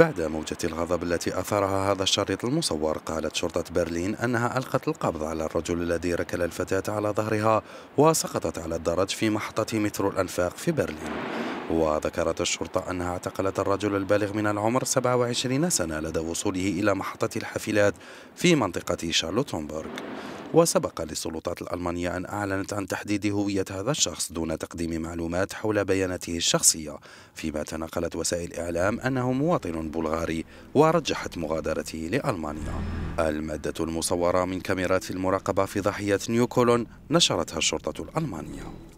بعد موجة الغضب التي أثارها هذا الشريط المصور قالت شرطة برلين أنها ألقت القبض على الرجل الذي ركل الفتاة على ظهرها وسقطت على الدرج في محطة مترو الأنفاق في برلين وذكرت الشرطة أنها اعتقلت الرجل البالغ من العمر 27 سنة لدى وصوله إلى محطة الحافلات في منطقة شارلوتنبرغ وسبق للسلطات الألمانية أن أعلنت عن تحديد هوية هذا الشخص دون تقديم معلومات حول بياناته الشخصية فيما تناقلت وسائل إعلام أنه مواطن بلغاري ورجحت مغادرته لألمانيا المادة المصورة من كاميرات المراقبة في ضحية نيوكولون نشرتها الشرطة الألمانية